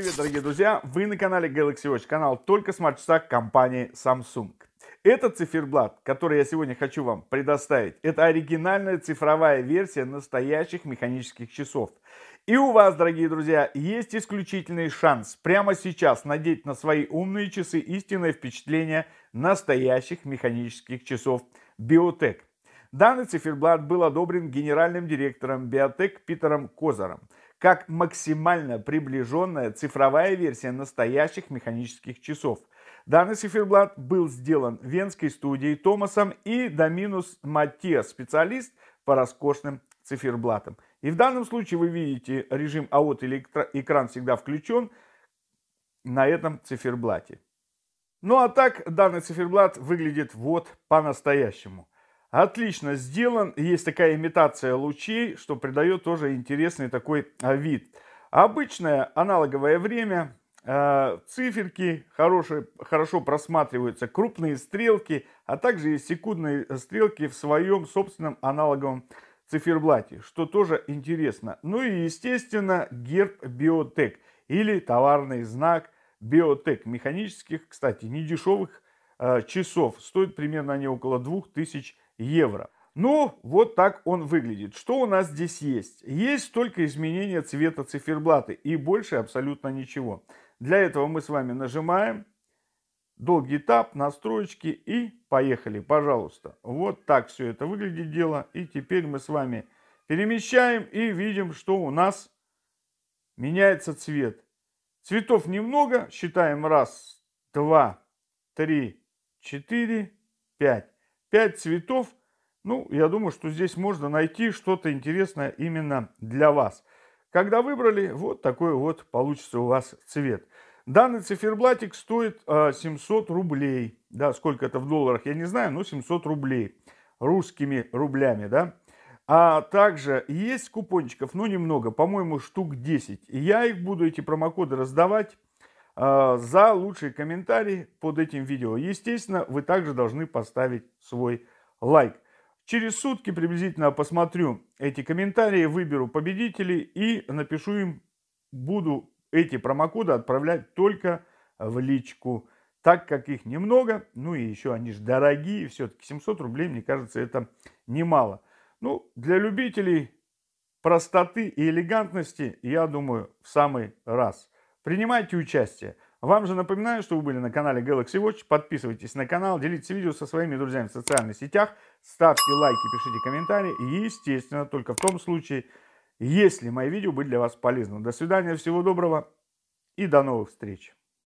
привет, дорогие друзья! Вы на канале Galaxy Watch, канал только смарт-часах компании Samsung. Этот циферблат, который я сегодня хочу вам предоставить, это оригинальная цифровая версия настоящих механических часов. И у вас, дорогие друзья, есть исключительный шанс прямо сейчас надеть на свои умные часы истинное впечатление настоящих механических часов Biotech. Данный циферблат был одобрен генеральным директором Biotech Питером Козаром – как максимально приближенная цифровая версия настоящих механических часов. Данный циферблат был сделан венской студией Томасом и Доминус Матиас, специалист по роскошным циферблатам. И в данном случае вы видите режим а вот или экран всегда включен на этом циферблате. Ну а так данный циферблат выглядит вот по-настоящему. Отлично сделан. Есть такая имитация лучей, что придает тоже интересный такой а, вид. Обычное аналоговое время. А, циферки хорошие, хорошо просматриваются, крупные стрелки, а также и секундные стрелки в своем собственном аналоговом циферблате, что тоже интересно. Ну и, естественно, герб биотек или товарный знак биотек механических, кстати, недешевых а, часов. Стоит примерно они около 2000 евро. Ну, вот так он выглядит. Что у нас здесь есть? Есть только изменение цвета циферблата и больше абсолютно ничего. Для этого мы с вами нажимаем долгий этап, настройки и поехали, пожалуйста. Вот так все это выглядит дело. И теперь мы с вами перемещаем и видим, что у нас меняется цвет. Цветов немного, считаем раз, два, три, четыре, пять пять цветов. Ну, я думаю, что здесь можно найти что-то интересное именно для вас. Когда выбрали, вот такой вот получится у вас цвет. Данный циферблатик стоит 700 а, рублей. Да, сколько это в долларах, я не знаю, но 700 рублей. Русскими рублями, да. А также есть купончиков, но ну, немного, по-моему, штук 10. Я их буду, эти промокоды, раздавать а, за лучший комментарий под этим видео. Естественно, вы также должны поставить свой лайк. Через сутки приблизительно посмотрю эти комментарии, выберу победителей и напишу им, буду эти промокоды отправлять только в личку, так как их немного, ну и еще они же дорогие, все-таки 700 рублей, мне кажется, это немало. Ну, для любителей простоты и элегантности, я думаю, в самый раз – Принимайте участие. Вам же напоминаю, что вы были на канале Galaxy Watch. Подписывайтесь на канал, делитесь видео со своими друзьями в социальных сетях, ставьте лайки, пишите комментарии. И, естественно, только в том случае, если мои видео были для вас полезны. До свидания, всего доброго и до новых встреч.